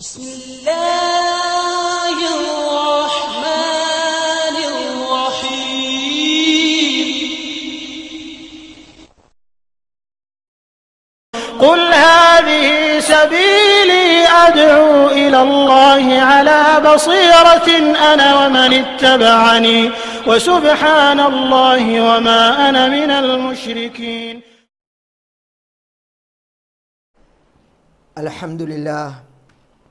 بسم الله الرحمن الرحيم قل هذه سبيلي أدعو إلى الله على بصيرة أنا ومن اتبعني وسبحان الله وما أنا من المشركين الحمد لله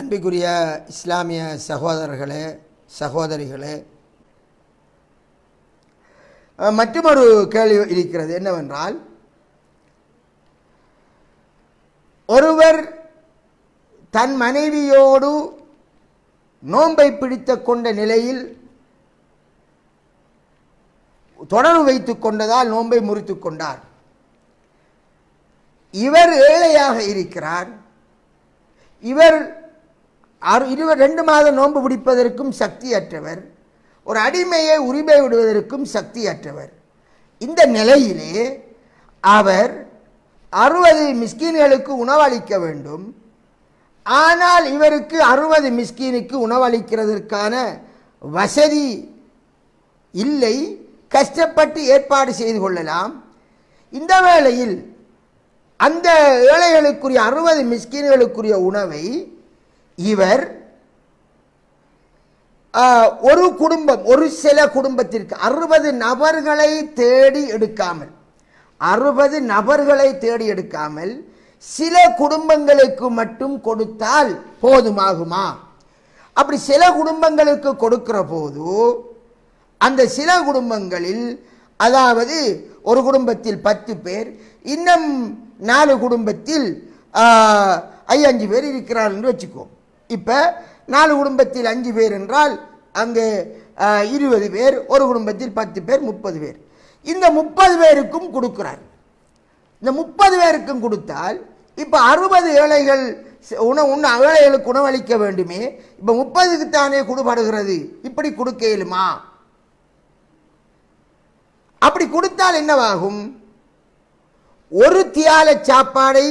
அன்பிக்குரிய இஸ்லாமிய சகோதரர்களே சகோதரிகளே மற்றொரு கேள்வி இருக்கிறது என்னவென்றால் ஒருவர் தன் மனைவியோடு நோன்பை பிடித்த கொண்ட நிலையில் தொடர்பு வைத்து கொண்டதால் நோன்பை முறித்துக் கொண்டார் இவர் ஏழையாக இருக்கிறார் இவர் ஆறு இருவ ரெண்டு மாதம் நோன்பு பிடிப்பதற்கும் சக்தியற்றவர் ஒரு அடிமையை உரிமை விடுவதற்கும் சக்தியற்றவர் இந்த நிலையிலே அவர் அறுபது மிஸ்கீன்களுக்கு உணவளிக்க வேண்டும் ஆனால் இவருக்கு அறுபது மிஸ்கீனுக்கு உணவளிக்கிறதற்கான வசதி இல்லை கஷ்டப்பட்டு ஏற்பாடு செய்து கொள்ளலாம் இந்த வேளையில் அந்த ஏழைகளுக்குரிய அறுபது மிஸ்கீன்களுக்குரிய உணவை இவர் ஒரு குடும்பம் ஒரு சில குடும்பத்திற்கு அறுபது நபர்களை தேடி எடுக்காமல் அறுபது நபர்களை தேடி எடுக்காமல் சில குடும்பங்களுக்கு மட்டும் கொடுத்தால் போதுமாகுமா அப்படி சில குடும்பங்களுக்கு கொடுக்கிற போது அந்த சில குடும்பங்களில் அதாவது ஒரு குடும்பத்தில் பத்து பேர் இன்னும் நாலு குடும்பத்தில் ஐயஞ்சு பேர் இருக்கிறார் என்று வச்சுக்கோம் இப்போ நாலு குடும்பத்தில் அஞ்சு பேர் என்றால் அங்கே இருபது பேர் ஒரு குடும்பத்தில் பத்து பேர் முப்பது பேர் இந்த முப்பது பேருக்கும் கொடுக்குறார் இந்த முப்பது பேருக்கும் கொடுத்தால் இப்போ அறுபது ஏழைகள் உணவு உண்ண ஏழைகளுக்கு உணவளிக்க வேண்டுமே இப்போ முப்பதுக்கு தானே கொடுபடுகிறது இப்படி கொடுக்க இயலுமா அப்படி கொடுத்தால் என்னவாகும் ஒரு தியால சாப்பாடை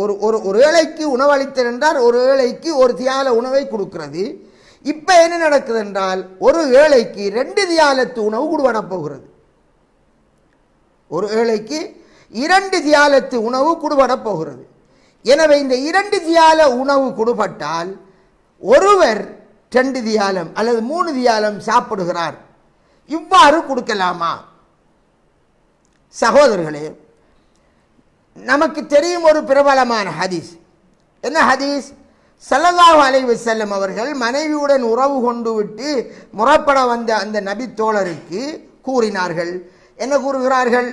ஒரு ஒரு ஒரு வேளைக்கு உணவளித்தல் என்றால் ஒரு வேளைக்கு ஒரு தியால உணவை கொடுக்கிறது இப்போ என்ன நடக்குது என்றால் ஒரு ஏழைக்கு ரெண்டு தியாலத்து உணவு கொடுவன போகிறது ஒரு ஏழைக்கு இரண்டு தியாலத்து உணவு கொடுபட போகிறது எனவே இந்த இரண்டு தியால உணவு குடுபட்டால் ஒருவர் ரெண்டு தியாலம் அல்லது மூணு தியாலம் சாப்பிடுகிறார் இவ்வாறு கொடுக்கலாமா சகோதரர்களே நமக்கு தெரியும் ஒரு பிரபலமான ஹதீஸ் என்ன ஹதீஸ் சல்லல்லாஹு அலைவு செல்லம் அவர்கள் மனைவியுடன் உறவு கொண்டு விட்டு முறப்பட வந்த அந்த நபி தோழருக்கு கூறினார்கள் என்ன கூறுகிறார்கள்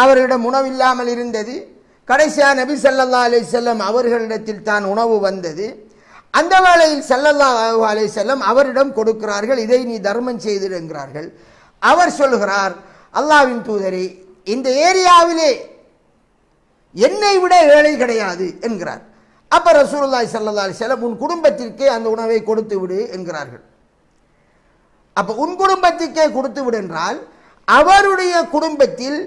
அவரிடம் உணவு இல்லாமல் இருந்தது கடைசியாக நபி சல்லல்லா அலி செல்லம் அவர்களிடத்தில் தான் உணவு வந்தது அந்த வேளையில் சல்லல்லா அலி செல்லம் அவரிடம் கொடுக்கிறார்கள் இதை நீ தர்மம் என்கிறார்கள் அவர் சொல்கிறார் அல்லாவின் தூதரே இந்த ஏரியாவிலே என்னை விட ஏழை கிடையாது என்கிறார் அப்போ ரசூல்லாய் சல்லா அலிசல்லம் உன் குடும்பத்திற்கே அந்த உணவை கொடுத்து விடு என்கிறார்கள் அப்போ உன் குடும்பத்திற்கே கொடுத்து விடு என்றால் அவருடைய குடும்பத்தில்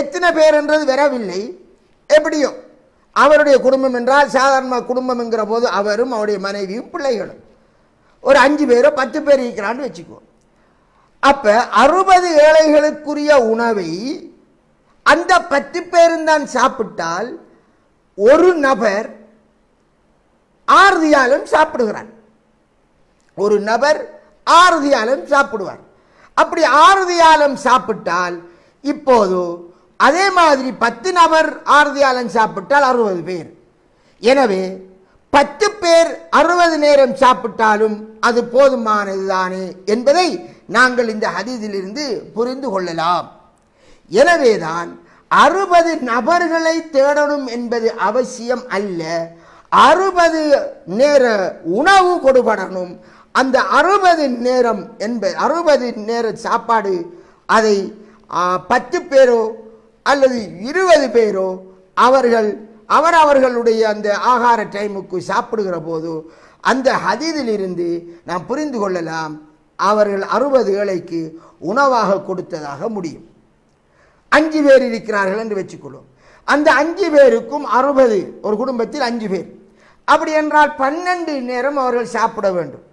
எத்தனை பேர் என்றது வரவில்லை எப்படியோ அவருடைய குடும்பம் என்றால் சாதாரண குடும்பம் என்கிற போது அவரும் அவருடைய மனைவியும் பிள்ளைகளும் ஒரு அஞ்சு பேரோ பத்து பேர் இருக்கிறான்னு வச்சுக்குவோம் அப்போ அறுபது ஏழைகளுக்குரிய உணவை அந்த பத்து பேரும் தான் சாப்பிட்டால் ஒரு நபர் ஆறுதியாலும் சாப்பிடுகிறான் ஒரு நபர் ஆறுதியாலும் சாப்பிடுவார் அப்படி ஆறுதியாலும் சாப்பிட்டால் இப்போது அதே மாதிரி பத்து நபர் ஆறுதியாலும் சாப்பிட்டால் அறுபது பேர் எனவே பத்து பேர் அறுபது நேரம் சாப்பிட்டாலும் அது போதுமானது தானே என்பதை நாங்கள் இந்த ஹதீதிலிருந்து புரிந்து கொள்ளலாம் எனவேதான் அறுபது நபர்களை தேடணும் என்பது அவசியம் அல்ல அறுபது நேர உணவு கொடுபடணும் அந்த அறுபது நேரம் என்பது அறுபது நேர சாப்பாடு அதை பத்து பேரோ அல்லது இருபது பேரோ அவர்கள் அவர் அவர்களுடைய அந்த ஆகார டைமுக்கு சாப்பிடுகிற போது அந்த ஹதீதிலிருந்து நாம் புரிந்து கொள்ளலாம் அவர்கள் அறுபது ஏழைக்கு உணவாக கொடுத்ததாக முடியும் அஞ்சு பேர் இருக்கிறார்கள் என்று வச்சுக்கொள்வோம் அந்த அஞ்சு பேருக்கும் அறுபது ஒரு குடும்பத்தில் அஞ்சு பேர் அப்படி என்றால் பன்னெண்டு நேரம் அவர்கள் சாப்பிட வேண்டும்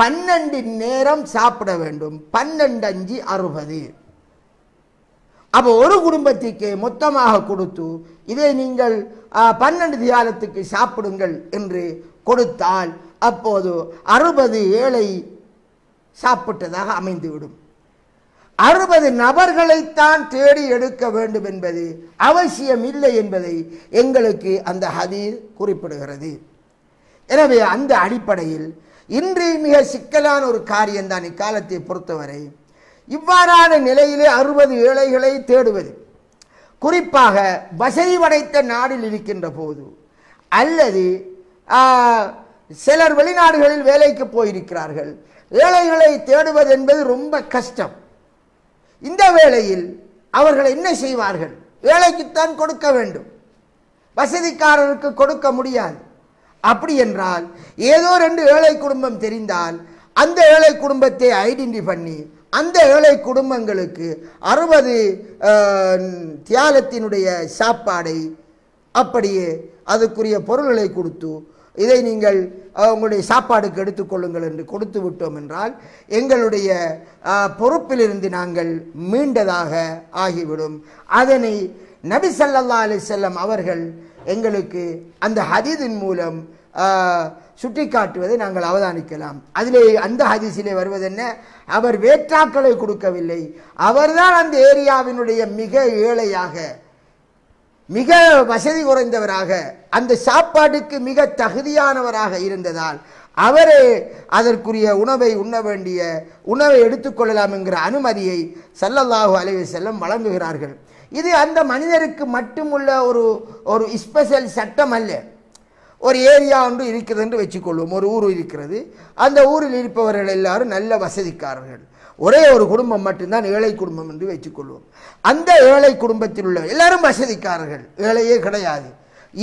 பன்னெண்டு நேரம் சாப்பிட வேண்டும் பன்னெண்டு அஞ்சு அறுபது அப்போ ஒரு குடும்பத்திற்கு மொத்தமாக கொடுத்து இதை நீங்கள் பன்னெண்டு தியாலத்துக்கு சாப்பிடுங்கள் என்று கொடுத்தால் அப்போது அறுபது ஏழை சாப்பிட்டதாக அமைந்துவிடும் அறுபது நபர்களைத்தான் தேடி எடுக்க வேண்டும் என்பது அவசியம் இல்லை என்பதை எங்களுக்கு அந்த ஹதீர் குறிப்பிடுகிறது எனவே அந்த அடிப்படையில் இன்று மிக சிக்கலான ஒரு காரியம்தான் இக்காலத்தை பொறுத்தவரை இவ்வாறான நிலையிலே அறுபது ஏழைகளை தேடுவது குறிப்பாக வசதி படைத்த நாடில் இருக்கின்ற போது அல்லது சிலர் வெளிநாடுகளில் வேலைக்கு போயிருக்கிறார்கள் ஏழைகளை தேடுவது என்பது ரொம்ப கஷ்டம் இந்த வேளையில் அவர்கள் என்ன செய்வார்கள் வேலைக்குத்தான் கொடுக்க வேண்டும் வசதிக்காரருக்கு கொடுக்க முடியாது அப்படி என்றால் ஏதோ ரெண்டு ஏழை குடும்பம் தெரிந்தால் அந்த ஏழை குடும்பத்தை ஐடென்டி பண்ணி அந்த ஏழை குடும்பங்களுக்கு அறுபது தியாகத்தினுடைய சாப்பாடை அப்படியே அதுக்குரிய பொருள்களை கொடுத்து இதை நீங்கள் உங்களுடைய சாப்பாடுக்கு எடுத்துக்கொள்ளுங்கள் என்று கொடுத்து விட்டோம் என்றால் எங்களுடைய பொறுப்பிலிருந்து நாங்கள் மீண்டதாக ஆகிவிடும் அதனை நபி சல்லா செல்லம் அவர்கள் எங்களுக்கு அந்த ஹதீதின் மூலம் சுட்டி காட்டுவதை நாங்கள் அவதானிக்கலாம் அதிலே அந்த ஹதிசிலே வருவது என்ன அவர் வேற்றாக்களை கொடுக்கவில்லை அவர்தான் அந்த ஏரியாவினுடைய மிக ஏழையாக மிக வசதி குறைந்தவராக அந்த சாப்பாட்டுக்கு மிக தகுதியானவராக இருந்ததால் அவரே அதற்குரிய உணவை உண்ண வேண்டிய உணவை எடுத்துக்கொள்ளலாம் என்கிற அனுமதியை சல்லல்லாஹு அலைவி செல்லம் வழங்குகிறார்கள் இது அந்த மனிதருக்கு மட்டுமுள்ள ஒரு ஒரு ஸ்பெஷல் சட்டம் அல்ல ஒரு ஏரியா ஒன்று இருக்கிறது என்று வச்சுக்கொள்வோம் ஒரு ஊர் இருக்கிறது அந்த ஊரில் இருப்பவர்கள் எல்லாரும் நல்ல வசதிக்காரர்கள் ஒரே ஒரு குடும்பம் மட்டும்தான் ஏழை குடும்பம் என்று வைத்துக்கொள்வோம் அந்த ஏழை குடும்பத்தில் உள்ள எல்லாரும் வசதிக்காரர்கள் ஏழையே கிடையாது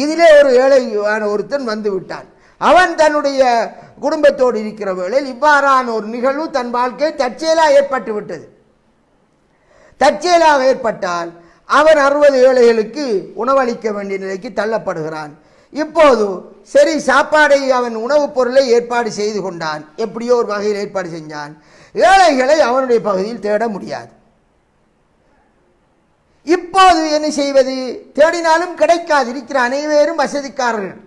இதிலே ஒரு ஏழையான ஒருத்தன் வந்து விட்டான் அவன் தன்னுடைய குடும்பத்தோடு இருக்கிற வேளையில் இவ்வாறான ஒரு நிகழ்வு தன் வாழ்க்கை தற்செயலாக ஏற்பட்டு விட்டது தற்செயலாக ஏற்பட்டால் அவன் அறுபது ஏழைகளுக்கு உணவளிக்க வேண்டிய நிலைக்கு தள்ளப்படுகிறான் இப்போது சரி சாப்பாடை அவன் உணவுப் பொருளை ஏற்பாடு செய்து கொண்டான் எப்படியோ ஒரு வகையில் ஏற்பாடு செஞ்சான் ஏழைகளை அவனுடைய பகுதியில் தேட முடியாது இப்போது என்ன செய்வது தேடினாலும் கிடைக்காது இருக்கிற அனைவரும் வசதிக்காரர்கள்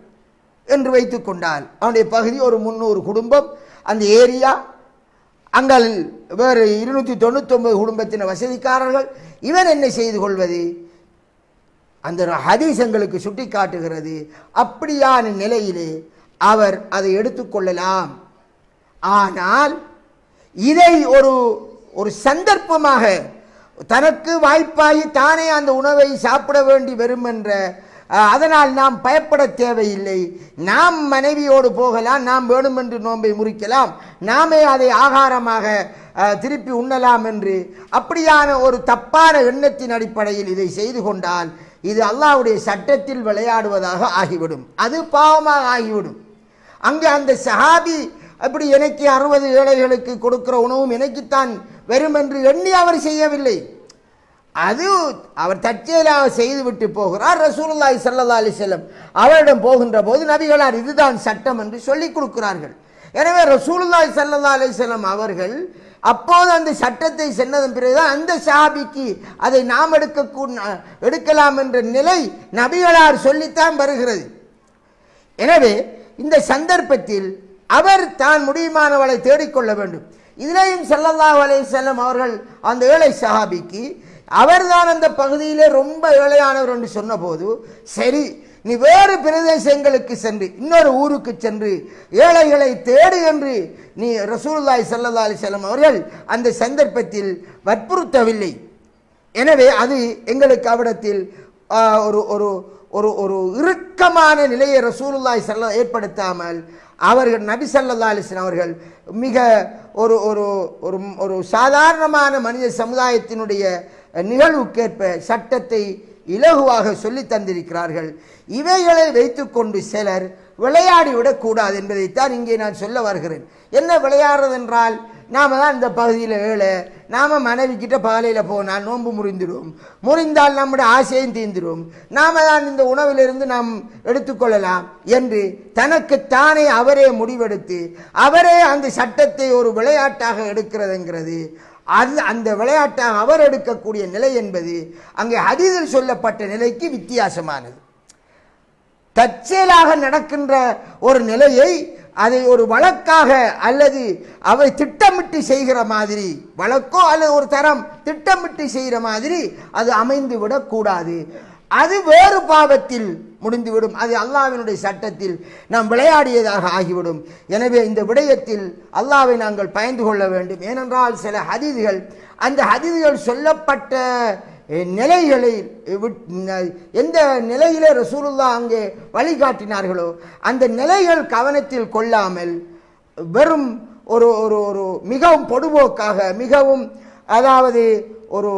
என்று வைத்துக்கொண்டால் அவனுடைய பகுதி ஒரு முன்னூறு குடும்பம் அந்த ஏரியா அங்கே வேறு இருநூற்றி தொண்ணூத்தொம்பது குடும்பத்தின வசதிக்காரர்கள் இவன் என்ன செய்து கொள்வது அந்த ஹதீசங்களுக்கு சுட்டி காட்டுகிறது அப்படியான நிலையிலே அவர் அதை எடுத்துக்கொள்ளலாம் ஆனால் இதை ஒரு ஒரு சந்தர்ப்பமாக தனக்கு வாய்ப்பாகி தானே அந்த உணவை சாப்பிட வேண்டி வரும் என்ற அதனால் நாம் பயப்பட தேவையில்லை நாம் மனைவியோடு போகலாம் நாம் வேணுமென்று நோன்பை முறிக்கலாம் நாமே அதை ஆகாரமாக திருப்பி உண்ணலாம் என்று அப்படியான ஒரு தப்பான எண்ணத்தின் அடிப்படையில் இதை செய்து கொண்டால் இது அல்லாவுடைய சட்டத்தில் விளையாடுவதாக ஆகிவிடும் அது பாவமாக ஆகிவிடும் அங்கு அந்த சஹாபி அப்படி எனக்கு அறுபது ஏழைகளுக்கு கொடுக்கிற உணவும் எனக்குத்தான் வரும் என்று எண்ணி அவர் செய்யவில்லை அது அவர் தற்செயலாக செய்துவிட்டு போகிறார் ரசூலுல்லாய் சல்லா அலி செல்லம் அவரிடம் போகின்ற போது நபிகளார் இதுதான் சட்டம் என்று சொல்லிக் கொடுக்கிறார்கள் எனவே ரசூலுல்லாய் சல்லா அலி செல்லம் அவர்கள் அப்போது அந்த சட்டத்தை சென்றதன் பிறகுதான் அந்த சாபிக்கு அதை நாம் எடுக்க எடுக்கலாம் என்ற நிலை நபிகளார் சொல்லித்தான் வருகிறது எனவே இந்த சந்தர்ப்பத்தில் அவர் தான் முடியுமானவளை தேடிக்கொள்ள வேண்டும் இதிலேயும் செல்லல்லா வலை செல்லும் அவர்கள் அந்த ஏழை சஹாபிக்கு அவர்தான் அந்த பகுதியிலே ரொம்ப ஏழையானவர் என்று சொன்னபோது சரி நீ வேறு பிரதேசங்களுக்கு சென்று இன்னொரு ஊருக்கு சென்று ஏழைகளை தேடு என்று நீ ரசூல்லாய் சல்லா அலி செல்லம் அவர்கள் அந்த சந்தர்ப்பத்தில் வற்புறுத்தவில்லை எனவே அது எங்களுக்கு அவிடத்தில் ஒரு ஒரு ஒரு ஒரு இறுக்கமான நிலையை ரசூலுல்லாய் செல்ல ஏற்படுத்தாமல் அவர்கள் நபி சல்லா அலிஸ்லாம் அவர்கள் மிக ஒரு ஒரு ஒரு ஒரு சாதாரணமான மனித சமுதாயத்தினுடைய நிகழ்வுக்கேற்ப சட்டத்தை இலகுவாக சொல்லி தந்திருக்கிறார்கள் இவைகளை வைத்துக்கொண்டு சிலர் விளையாடிவிடக் கூடாது என்பதைத்தான் இங்கே நான் சொல்ல வருகிறேன் என்ன விளையாடுறது என்றால் நாம் தான் இந்த பகுதியில் ஏழை நாம் மனைவிக்கிட்ட பகலையில் போனால் நோன்பு முறிந்துடும் முறிந்தால் நம்முடைய ஆசையும் தீந்துடும் நாம் தான் இந்த உணவிலிருந்து நாம் எடுத்துக்கொள்ளலாம் என்று தனக்கு தானே அவரே முடிவெடுத்து அவரே அந்த சட்டத்தை ஒரு விளையாட்டாக எடுக்கிறதுங்கிறது அது அந்த விளையாட்டை அவர் எடுக்கக்கூடிய நிலை என்பது அங்கே ஹதீதில் சொல்லப்பட்ட நிலைக்கு வித்தியாசமானது தற்செயலாக நடக்கின்ற ஒரு நிலையை அதை ஒரு வழக்காக அல்லது அவை திட்டமிட்டு செய்கிற மாதிரி வழக்கோ அல்லது ஒரு தரம் திட்டமிட்டு செய்கிற மாதிரி அது அமைந்து விடக்கூடாது அது வேறு பாவத்தில் முடிந்துவிடும் அது அல்லாவினுடைய சட்டத்தில் நாம் விளையாடியதாக ஆகிவிடும் எனவே இந்த விடயத்தில் அல்லாவை நாங்கள் பயந்து கொள்ள வேண்டும் ஏனென்றால் சில ஹதீதுகள் அந்த ஹதீதுகள் சொல்லப்பட்ட நிலைகளை எந்த நிலையிலே ரசூலுல்லா அங்கே வழிகாட்டினார்களோ அந்த நிலைகள் கவனத்தில் கொள்ளாமல் வெறும் ஒரு ஒரு ஒரு மிகவும் பொடுபோக்காக மிகவும் அதாவது ஒரு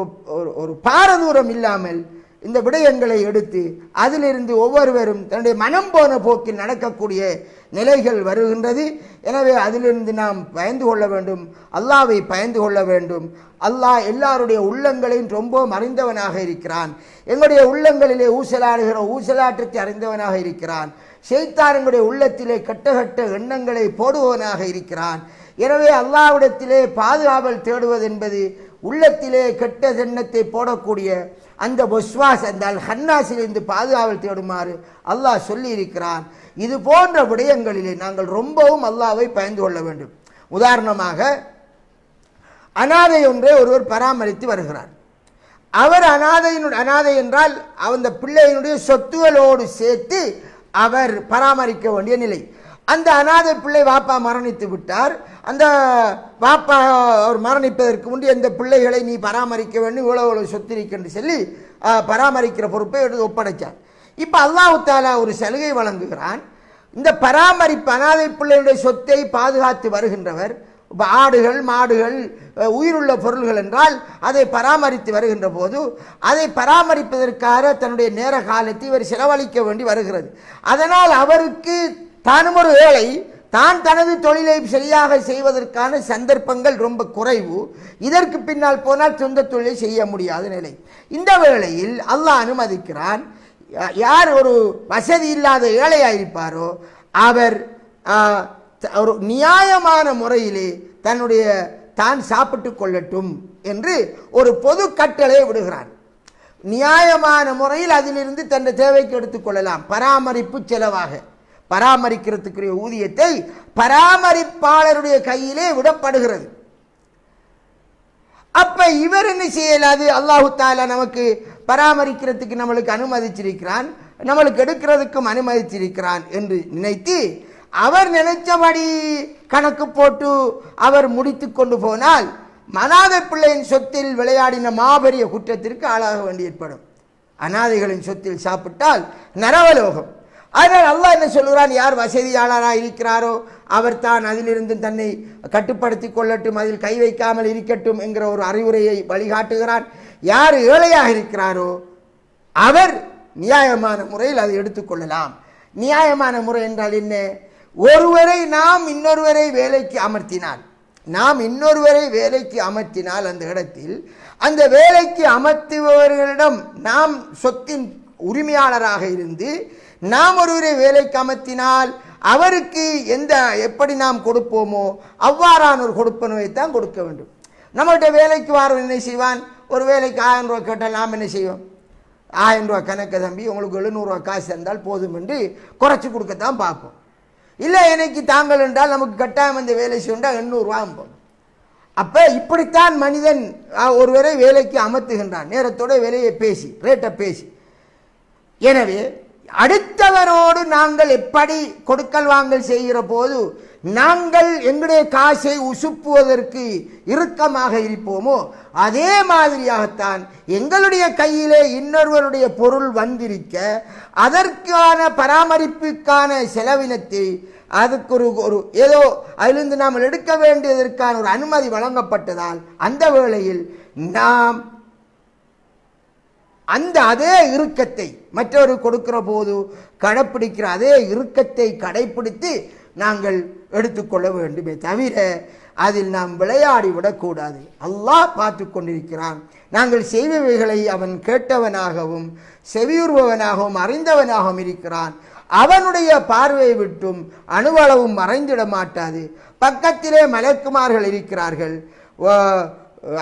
ஒரு பாரதூரம் இல்லாமல் இந்த விடயங்களை எடுத்து அதிலிருந்து ஒவ்வொருவரும் தன்னுடைய மனம் போன போக்கில் நடக்கக்கூடிய நிலைகள் வருகின்றது எனவே அதிலிருந்து நாம் பயந்து கொள்ள வேண்டும் அல்லாவை பயந்து கொள்ள வேண்டும் அல்லாஹ் எல்லாருடைய உள்ளங்களையும் ரொம்ப அறிந்தவனாக இருக்கிறான் எங்களுடைய உள்ளங்களிலே ஊசலாடுகிற ஊசலாட்டத்தை அறிந்தவனாக இருக்கிறான் செய்தாரங்களுடைய உள்ளத்திலே கட்ட கட்ட எண்ணங்களை போடுபவனாக இருக்கிறான் எனவே அல்லாவிடத்திலே பாதுகாவல் தேடுவது என்பது உள்ளத்திலே கெட்ட எண்ணத்தை போடக்கூடிய அந்த பொஸ்வாஸ் அந்த அல் இருந்து பாதுகாவல் தேடுமாறு அல்லாஹ் சொல்லியிருக்கிறான் இது போன்ற விடயங்களிலே நாங்கள் ரொம்பவும் அல்லாவை பயந்து கொள்ள வேண்டும் உதாரணமாக அனாதை ஒன்றை ஒருவர் பராமரித்து வருகிறார் அவர் அனாதையினுடைய அனாதை என்றால் அந்த பிள்ளையினுடைய சொத்துகளோடு சேர்த்து அவர் பராமரிக்க வேண்டிய நிலை அந்த அநாதை பிள்ளை வாப்பா மரணித்து விட்டார் அந்த வாப்பா அவர் மரணிப்பதற்கு முன்பு எந்த பிள்ளைகளை நீ பராமரிக்க வேண்டும் இவ்வளோ இவ்வளோ சொத்திருக்கன்னு சொல்லி பராமரிக்கிற பொறுப்பை எடுத்து ஒப்படைத்தார் இப்போ அல்லாஹு தாலா ஒரு சலுகை வழங்குகிறான் இந்த பராமரிப்பு அநாதை பிள்ளையுடைய சொத்தை பாதுகாத்து வருகின்றவர் ஆடுகள் மாடுகள் உயிருள்ள பொருள்கள் என்றால் அதை பராமரித்து வருகின்ற போது அதை பராமரிப்பதற்காக தன்னுடைய நேர காலத்தை இவர் செலவழிக்க வேண்டி வருகிறது அதனால் அவருக்கு தானும் ஒரு வேலை தான் தனது தொழிலை சரியாக செய்வதற்கான சந்தர்ப்பங்கள் ரொம்ப குறைவு இதற்கு பின்னால் போனால் சொந்த தொழிலை செய்ய முடியாத நிலை இந்த வேளையில் அல்லாஹ் அனுமதிக்கிறான் யார் ஒரு வசதி இல்லாத ஏழையாயிருப்பாரோ அவர் ஒரு நியாயமான முறையிலே தன்னுடைய தான் சாப்பிட்டு கொள்ளட்டும் என்று ஒரு பொது கட்டளை விடுகிறான் நியாயமான முறையில் அதிலிருந்து தன்னை தேவைக்கு எடுத்துக்கொள்ளலாம் பராமரிப்பு செலவாக பராமரிக்கிறதுக்குரிய ஊதியத்தை பராமரிப்பாளருடைய கையிலே விடப்படுகிறது அப்ப இவர் என்ன செய்யலாது அல்லாஹு தாலா நமக்கு பராமரிக்கிறதுக்கு நம்மளுக்கு அனுமதிச்சிருக்கிறான் நம்மளுக்கு எடுக்கிறதுக்கும் அனுமதிச்சிருக்கிறான் என்று நினைத்து அவர் நினைச்சபடி கணக்கு போட்டு அவர் முடித்து கொண்டு போனால் அனாதை பிள்ளையின் சொத்தில் விளையாடின மாபெரிய குற்றத்திற்கு ஆளாக வேண்டி ஏற்படும் அனாதைகளின் சொத்தில் சாப்பிட்டால் நரவலோகம் அதனால் அல்லா என்ன சொல்கிறான் யார் வசதியாளராக இருக்கிறாரோ அவர் தான் அதிலிருந்து தன்னை கட்டுப்படுத்தி கொள்ளட்டும் அதில் கை வைக்காமல் இருக்கட்டும் என்கிற ஒரு அறிவுரையை வழிகாட்டுகிறார் யார் ஏழையாக இருக்கிறாரோ அவர் நியாயமான முறையில் அதை எடுத்துக்கொள்ளலாம் நியாயமான முறை என்றால் என்ன ஒருவரை நாம் இன்னொருவரை வேலைக்கு அமர்த்தினால் நாம் இன்னொருவரை வேலைக்கு அமர்த்தினால் அந்த இடத்தில் அந்த வேலைக்கு அமர்த்துபவர்களிடம் நாம் சொத்தின் உரிமையாளராக இருந்து நாம் ஒருவரை வேலைக்கு அமர்த்தினால் அவருக்கு எந்த எப்படி நாம் கொடுப்போமோ அவ்வாறான ஒரு கொடுப்பனவை தான் கொடுக்க வேண்டும் நம்மகிட்ட வேலைக்கு வாரம் என்ன செய்வான் ஒரு வேலைக்கு ஆயிரம் ரூபா கேட்டால் நாம் என்ன செய்வோம் ஆயிரம் ரூபா கணக்கு தம்பி உங்களுக்கு எழுநூறுவா காசு இருந்தால் போதும் என்று குறைச்சி கொடுக்கத்தான் பார்ப்போம் இல்லை எனக்கு தாங்கள் என்றால் நமக்கு கட்டாயம் அந்த வேலை செய்யண்டால் எண்ணூறுரூவா போகும் அப்போ இப்படித்தான் மனிதன் ஒருவரை வேலைக்கு அமர்த்துகின்றான் நேரத்தோட வேலையை பேசி ரேட்டை பேசி எனவே அடுத்தவரோடு நாங்கள் எப்படி கொடுக்கல் வாங்கல் செய்கிற போது நாங்கள் எங்களுடைய காசை உசுப்புவதற்கு இறுக்கமாக இருப்போமோ அதே மாதிரியாகத்தான் எங்களுடைய கையிலே இன்னொருவருடைய பொருள் வந்திருக்க அதற்கான பராமரிப்புக்கான செலவினத்தை அதுக்கு ஒரு ஒரு ஏதோ அதிலிருந்து நாம் எடுக்க வேண்டியதற்கான ஒரு அனுமதி வழங்கப்பட்டதால் அந்த வேளையில் நாம் அந்த அதே இறுக்கத்தை மற்றவர்கள் கொடுக்கிற போது கடைப்பிடிக்கிற அதே இறுக்கத்தை கடைப்பிடித்து நாங்கள் எடுத்துக்கொள்ள வேண்டுமே தவிர அதில் நாம் விளையாடி விடக்கூடாது அல்லாஹ் பார்த்து கொண்டிருக்கிறான் நாங்கள் செய்பவைகளை அவன் கேட்டவனாகவும் செவியுறுபவனாகவும் அறிந்தவனாகவும் இருக்கிறான் அவனுடைய பார்வையை விட்டும் அணுவளவும் மறைந்திட மாட்டாது பக்கத்திலே மலக்குமார்கள் இருக்கிறார்கள்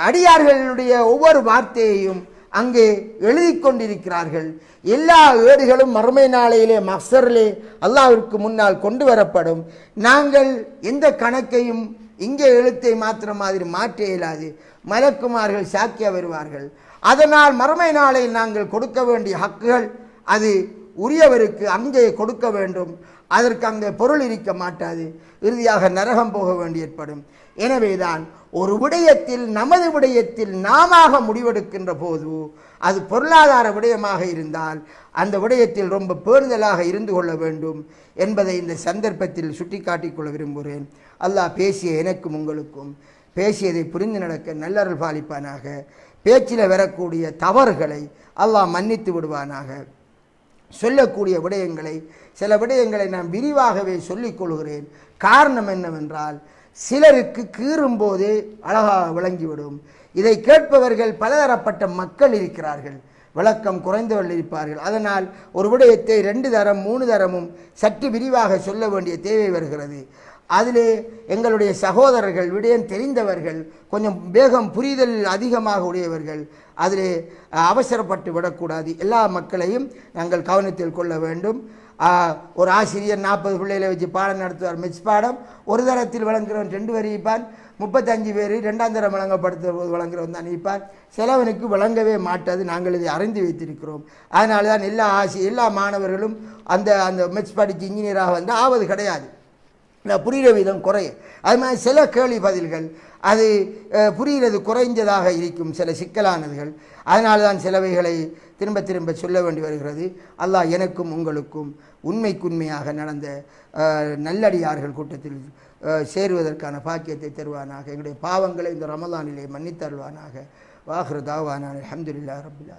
அடியார்களுடைய ஒவ்வொரு வார்த்தையையும் அங்கே எழுதி கொண்டிருக்கிறார்கள் எல்லா ஏடுகளும் மறுமை நாளையிலே மக்சரிலே அல்லாவிற்கு முன்னால் கொண்டு வரப்படும் நாங்கள் எந்த கணக்கையும் இங்கே எழுத்தை மாத்திர மாதிரி மாற்ற இயலாது மலக்குமார்கள் சாக்கிய வருவார்கள் அதனால் மறுமை நாளையில் நாங்கள் கொடுக்க வேண்டிய ஹக்குகள் அது உரியவருக்கு அங்கே கொடுக்க வேண்டும் அதற்கு அங்கே பொருள் இருக்க மாட்டாது இறுதியாக நரகம் போக வேண்டி ஏற்படும் எனவேதான் ஒரு விடயத்தில் நமது விடயத்தில் நாம முடிவெடுக்கின்ற போது அது பொருளாதார விடயமாக இருந்தால் அந்த விடயத்தில் ரொம்ப பேருந்தலாக இருந்து கொள்ள வேண்டும் என்பதை இந்த சந்தர்ப்பத்தில் சுட்டிக்காட்டிக்கொள்ள விரும்புகிறேன் அல்லாஹ் பேசிய எனக்கும் உங்களுக்கும் பேசியதை புரிந்து நடக்க நல்லருள் பாலிப்பானாக பேச்சில் வரக்கூடிய தவறுகளை அல்லாஹ் மன்னித்து விடுவானாக சொல்லக்கூடிய விடயங்களை சில விடயங்களை நான் விரிவாகவே சொல்லிக் கொள்கிறேன் காரணம் என்னவென்றால் சிலருக்கு கீறும்போது அழகாக விளங்கிவிடும் இதை கேட்பவர்கள் பலதரப்பட்ட மக்கள் இருக்கிறார்கள் விளக்கம் குறைந்தவர்கள் இருப்பார்கள் அதனால் ஒரு விடயத்தை ரெண்டு தரம் மூணு தரமும் சற்று விரிவாக சொல்ல வேண்டிய தேவை வருகிறது அதிலே எங்களுடைய சகோதரர்கள் விடயம் தெரிந்தவர்கள் கொஞ்சம் வேகம் புரிதல் அதிகமாக உடையவர்கள் அதிலே அவசரப்பட்டு விடக்கூடாது எல்லா மக்களையும் நாங்கள் கவனத்தில் கொள்ள வேண்டும் ஒரு ஆசிரியர் நாற்பது பிள்ளைகளை வச்சு பாடம் நடத்துவார் மிஸ் பாடம் ஒரு தரத்தில் வழங்குகிறவன் ரெண்டு வரி இப்பான் முப்பத்தஞ்சு பேர் ரெண்டாம் தரம் போது வழங்குறவன் தான் இப்பான் செலவனுக்கு வழங்கவே மாட்டாது நாங்கள் இதை அறிந்து வைத்திருக்கிறோம் அதனால தான் எல்லா ஆசி எல்லா மாணவர்களும் அந்த அந்த மிஸ் பாடிக்கு இன்ஜினியராக வந்து ஆவது கிடையாது புரிகிற விதம் குறையும் அது மாதிரி சில கேள்வி பதில்கள் அது புரிகிறது குறைஞ்சதாக இருக்கும் சில சிக்கலானதுகள் அதனால தான் சிலவைகளை திரும்ப திரும்ப சொல்ல வேண்டி வருகிறது அல்லாஹ் எனக்கும் உங்களுக்கும் உண்மைக்குண்மையாக நடந்த நல்லடியார்கள் கூட்டத்தில் சேருவதற்கான பாக்கியத்தை தருவானாக எங்களுடைய பாவங்களை இந்த ரமலானிலே மன்னித்தருவானாக வாஹ்ரு அலமதுல்லா ரபுல்லா